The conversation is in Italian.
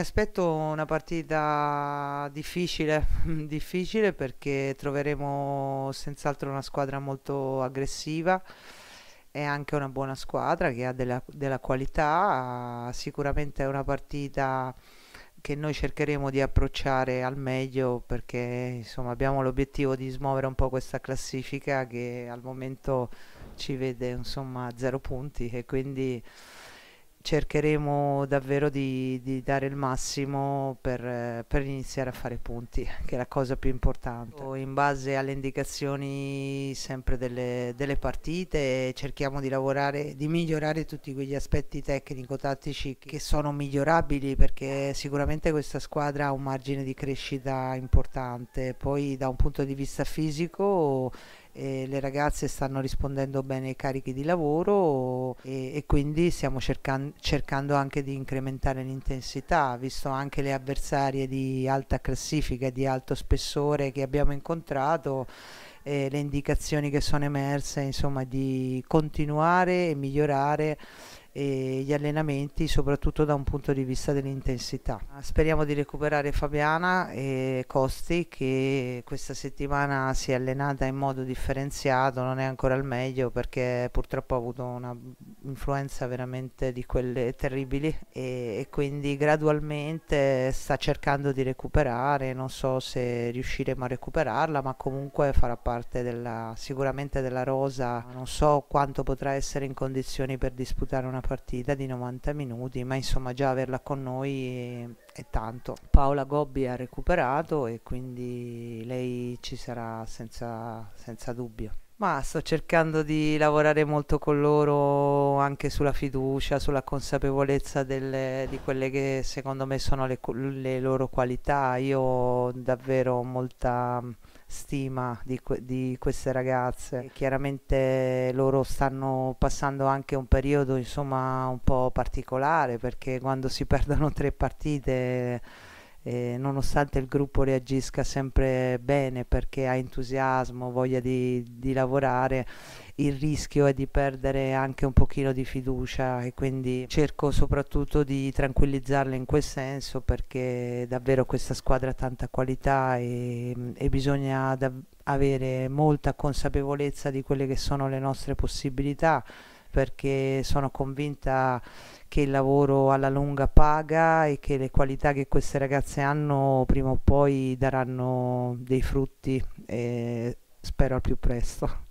aspetto una partita difficile, difficile perché troveremo senz'altro una squadra molto aggressiva è anche una buona squadra che ha della, della qualità, sicuramente è una partita che noi cercheremo di approcciare al meglio perché insomma, abbiamo l'obiettivo di smuovere un po' questa classifica che al momento ci vede insomma zero punti e quindi cercheremo davvero di, di, dare il massimo per, per, iniziare a fare punti, che è la cosa più importante. Oh, in base alle indicazioni sempre delle, delle partite cerchiamo di lavorare, di migliorare tutti quegli aspetti tecnico-tattici che sono migliorabili perché sicuramente questa squadra ha un margine di crescita importante. Poi da un punto di vista fisico eh, le ragazze stanno rispondendo bene ai carichi di lavoro e, e quindi stiamo cercan cercando anche di incrementare l'intensità, visto anche le avversarie di alta classifica, e di alto spessore che abbiamo incontrato. Eh, le indicazioni che sono emerse, insomma, di continuare e migliorare e gli allenamenti soprattutto da un punto di vista dell'intensità. Speriamo di recuperare Fabiana e Costi che questa settimana si è allenata in modo differenziato, non è ancora al meglio perché purtroppo ha avuto un'influenza veramente di quelle terribili e, e quindi gradualmente sta cercando di recuperare, non so se riusciremo a recuperarla ma comunque farà parte della, sicuramente della rosa, non so quanto potrà essere in condizioni per disputare una una partita di 90 minuti, ma insomma già averla con noi è, è tanto. Paola Gobbi ha recuperato e quindi lei ci sarà senza, senza dubbio. Ma sto cercando di lavorare molto con loro anche sulla fiducia, sulla consapevolezza delle, di quelle che secondo me sono le, le, loro qualità. Io ho davvero molta mm, stima di, di queste ragazze. chiaramente loro stanno passando anche un periodo insomma un po' particolare perché quando si perdono tre partite eh, nonostante il gruppo reagisca sempre bene perché ha entusiasmo, voglia di, di, lavorare, il rischio è di perdere anche un pochino di fiducia e quindi cerco soprattutto di tranquillizzarle in quel senso perché davvero questa squadra ha tanta qualità e, e bisogna avere molta consapevolezza di quelle che sono le nostre possibilità perché sono convinta che il lavoro alla lunga paga e che le qualità che queste ragazze hanno prima o poi daranno dei frutti e spero al più presto.